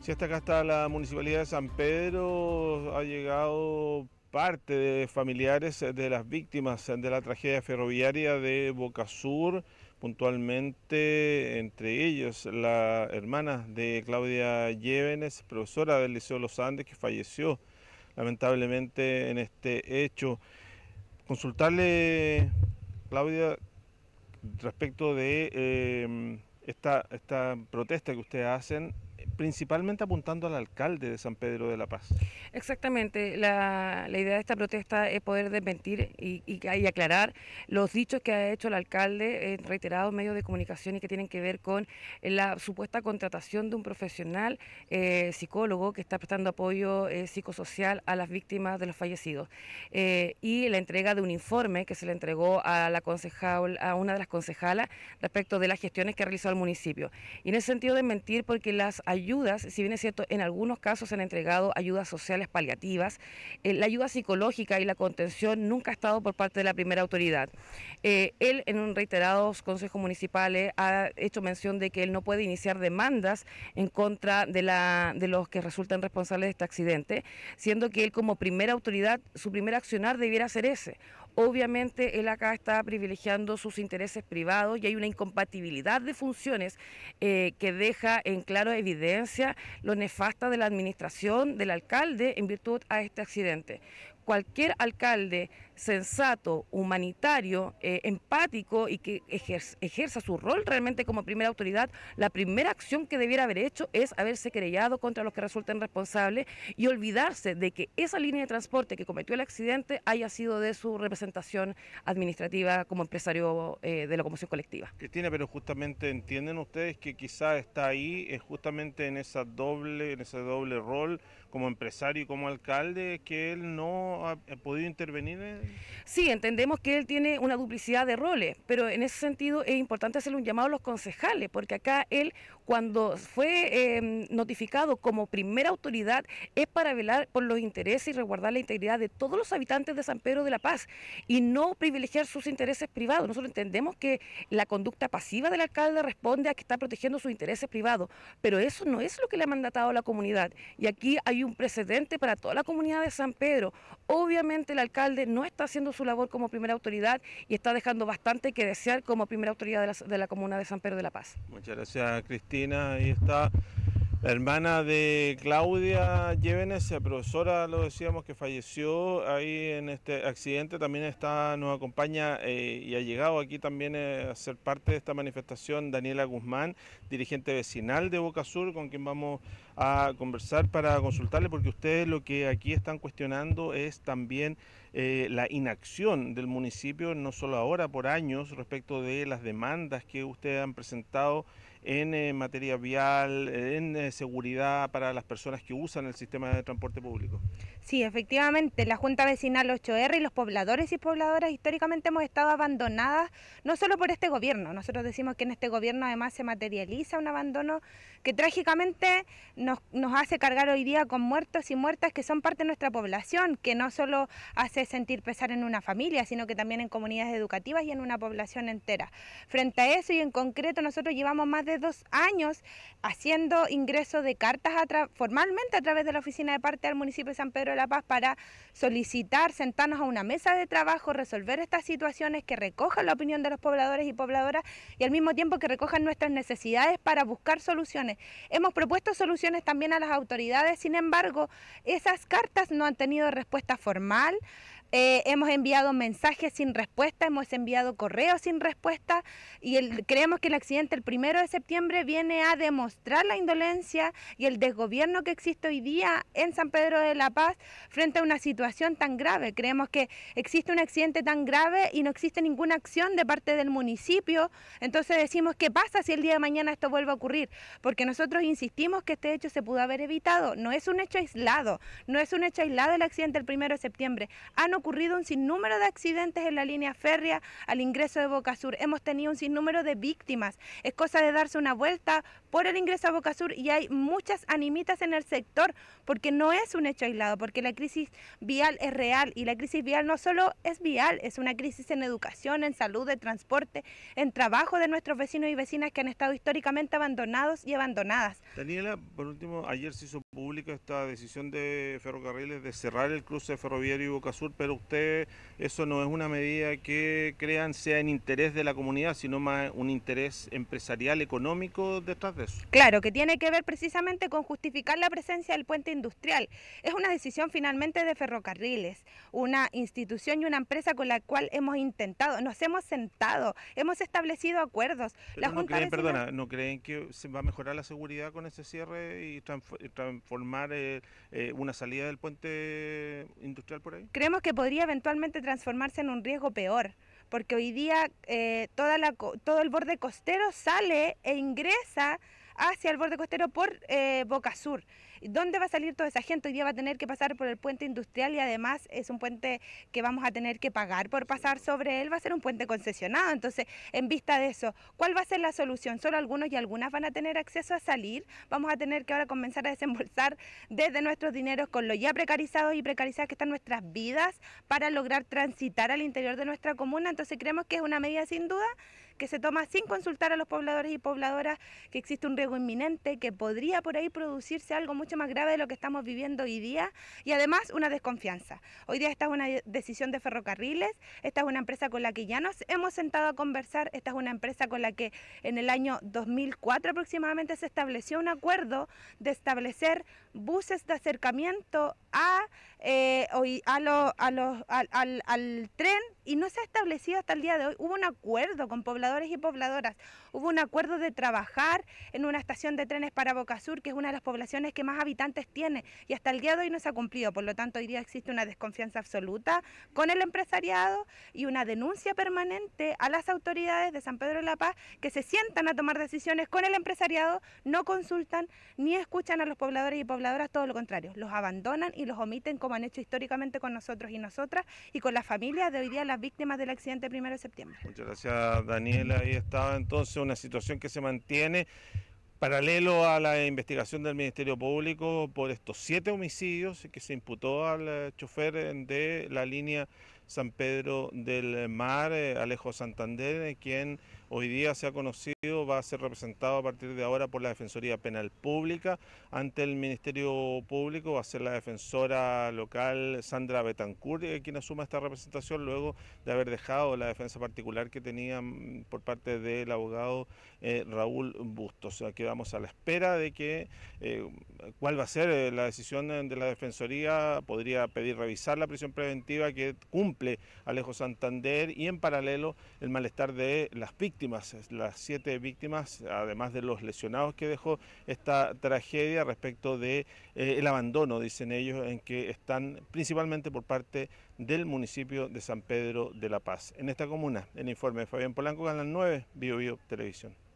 Si hasta acá está la municipalidad de San Pedro, ha llegado parte de familiares de las víctimas de la tragedia ferroviaria de Bocasur, puntualmente entre ellos la hermana de Claudia Llévenes, profesora del Liceo Los Andes, que falleció lamentablemente en este hecho. Consultarle, Claudia, respecto de eh, esta, esta protesta que ustedes hacen principalmente apuntando al alcalde de San Pedro de la Paz. Exactamente, la, idea de esta protesta es poder desmentir y, aclarar los dichos que ha hecho el alcalde en reiterados medios de comunicación y que tienen que ver con la supuesta contratación de un profesional eh, psicólogo que está prestando apoyo eh, psicosocial a las víctimas de los fallecidos eh, y la entrega de un informe que se le entregó a, la concejal, a una de las concejalas respecto de las gestiones que realizó el municipio. Y en el sentido de porque las ayudas si bien es cierto, en algunos casos se han entregado ayudas sociales paliativas, eh, la ayuda psicológica y la contención nunca ha estado por parte de la primera autoridad. Eh, él en un reiterados consejos municipales eh, ha hecho mención de que él no puede iniciar demandas en contra de, la, de los que resultan responsables de este accidente, siendo que él como primera autoridad, su primer accionar debiera ser ese. Obviamente él acá está privilegiando sus intereses privados y hay una incompatibilidad de funciones eh, que deja en claro evidencia lo nefasta de la administración del alcalde en virtud a este accidente. Cualquier alcalde sensato, humanitario, eh, empático y que ejerza, su rol realmente como primera autoridad, la primera acción que debiera haber hecho es haberse querellado contra los que resulten responsables y olvidarse de que esa línea de transporte que cometió el accidente haya sido de su representación administrativa como empresario de eh, de locomoción colectiva. Cristina, pero justamente entienden ustedes que quizá está ahí, es justamente en esa doble, en ese doble rol como empresario y como alcalde que él no ha, podido intervenir? Sí, entendemos que él tiene una duplicidad de roles, pero en ese sentido es importante hacerle un llamado a los concejales, porque acá él cuando fue em, notificado como primera autoridad es para velar por los intereses y resguardar la integridad de todos los habitantes de San Pedro de la Paz y no privilegiar sus intereses privados. Nosotros entendemos que la conducta pasiva del alcalde responde a que está protegiendo sus intereses privados, pero eso no es lo que le ha mandatado a la comunidad. Y aquí hay un precedente para toda la comunidad de San Pedro. Obviamente el alcalde no está haciendo su labor como primera autoridad y está dejando bastante que desear como primera autoridad de la, de comuna de San Pedro de la Paz. Muchas gracias Cristina, ahí está. La hermana de Claudia Llévenes, profesora, lo decíamos, que falleció ahí en este accidente, también está, nos acompaña eh, y ha llegado aquí también eh, a ser parte de esta manifestación Daniela Guzmán, dirigente vecinal de Boca Sur, con quien vamos a conversar para consultarle, porque ustedes lo que aquí están cuestionando es también eh, la inacción del municipio, no solo ahora, por años, respecto de las demandas que ustedes han presentado en eh, materia vial, en eh, seguridad para las personas que usan el sistema de transporte público. Sí, efectivamente, la Junta Vecinal 8R y los pobladores y pobladoras históricamente hemos estado abandonadas, no solo por este gobierno, nosotros decimos que en este gobierno además se materializa un abandono que trágicamente nos, nos hace cargar hoy día con muertos y muertas que son parte de nuestra población, que no solo hace sentir pesar en una familia, sino que también en comunidades educativas y en una población entera. Frente a eso y en concreto nosotros llevamos más de dos años haciendo ingreso de cartas formalmente a través de la oficina de parte del municipio de San Pedro de la Paz para solicitar, sentarnos a una mesa de trabajo, resolver estas situaciones que recojan la opinión de los pobladores y pobladoras y al mismo tiempo que recojan nuestras necesidades para buscar soluciones. Hemos propuesto soluciones también a las autoridades, sin embargo, esas cartas no han tenido respuesta formal, eh, hemos enviado mensajes sin respuesta, hemos enviado correos sin respuesta y creemos que el accidente el primero de septiembre viene a demostrar la indolencia y el desgobierno que existe hoy día en San Pedro de la Paz frente a una situación tan grave. Creemos que existe un accidente tan grave y no existe ninguna acción de parte del municipio. Entonces decimos, ¿qué pasa si el día de mañana esto vuelve a ocurrir? Porque nosotros insistimos que este hecho se pudo haber evitado. No es un hecho aislado, no es un hecho aislado el accidente el primero de septiembre. Ah, ocurrido un sinnúmero de accidentes en la línea férrea al ingreso de Sur Hemos tenido un sinnúmero de víctimas. Es cosa de darse una vuelta por el ingreso a Sur y hay muchas animitas en el sector porque no es un hecho aislado, porque la crisis vial es real y la crisis vial no solo es vial, es una crisis en educación, en salud, en transporte, en trabajo de nuestros vecinos y vecinas que han estado históricamente abandonados y abandonadas. Daniela, por último, ayer se hizo pública esta decisión de ferrocarriles de cerrar el cruce ferroviario y Bocasur, pero usted, eso no es una medida que crean sea en interés de la comunidad, sino más un interés empresarial, económico detrás de eso. Claro, que tiene que ver precisamente con justificar la presencia del puente industrial. Es una decisión finalmente de ferrocarriles, una institución y una empresa con la cual hemos intentado, nos hemos sentado, hemos establecido acuerdos. no creen, que se va a mejorar la seguridad con ese cierre y transformar eh, eh, una salida del puente industrial por ahí? Creemos que podría eventualmente transformarse en un riesgo peor, porque hoy día eh, toda la, todo el borde costero sale e ingresa hacia el borde costero por eh, Boca Sur. ¿Dónde va a salir toda esa gente? Hoy día va a tener que pasar por el puente industrial y además es un puente que vamos a tener que pagar por pasar sobre él, va a ser un puente concesionado. Entonces, en vista de eso, ¿cuál va a ser la solución? ¿Solo algunos y algunas van a tener acceso a salir? Vamos a tener que ahora comenzar a desembolsar desde nuestros dineros con lo ya precarizados y precarizadas que están nuestras vidas para lograr transitar al interior de nuestra comuna. Entonces, creemos que es una medida sin duda que se toma sin consultar a los pobladores y pobladoras, que existe un riesgo inminente, que podría por ahí producirse algo mucho más grave de lo que estamos viviendo hoy día y además una desconfianza. Hoy día esta es una decisión de ferrocarriles, esta es una empresa con la que ya nos hemos sentado a conversar, esta es una empresa con la que en el año 2004 aproximadamente se estableció un acuerdo de establecer buses de acercamiento a, eh, a, a, al, al tren y no se ha establecido hasta el día de hoy. Hubo un acuerdo con pobladores y pobladoras, hubo un acuerdo de trabajar en una estación de trenes para Bocasur, que es una de las poblaciones que más habitantes tiene, y hasta el día de hoy no se ha cumplido. Por lo tanto, hoy día existe una desconfianza absoluta con el empresariado y una denuncia permanente a las autoridades de San Pedro de la Paz que se sientan a tomar decisiones con el empresariado, no consultan ni escuchan a los pobladores y pobladoras, todo lo contrario, los abandonan y los omiten como han hecho históricamente con nosotros y nosotras y con las familias de hoy día las víctimas del accidente primero de septiembre. Muchas gracias Daniela, ahí estaba entonces una situación que se mantiene paralelo a la investigación del Ministerio Público por estos siete homicidios que se imputó al eh, chofer eh, de la línea San Pedro del Mar, eh, Alejo Santander, quien hoy día se ha conocido, va a ser representado a partir de ahora por la Defensoría Penal Pública. Ante el Ministerio Público va a ser la defensora local Sandra Betancourt eh, quien asuma esta representación luego de haber dejado la defensa particular que tenía mm, por parte del abogado eh, Raúl Bustos. Aquí vamos a la espera de que eh, cuál va a ser la decisión de la Defensoría. Podría pedir revisar la prisión preventiva que cumple Alejo Santander y en paralelo el malestar de las víctimas las siete víctimas, además de los lesionados que dejó esta tragedia respecto de eh, abandono, dicen ellos, en que están principalmente por parte del municipio de San Pedro de la Paz. En esta comuna, el informe de Fabián Polanco, Canal 9, Bio Bio Televisión.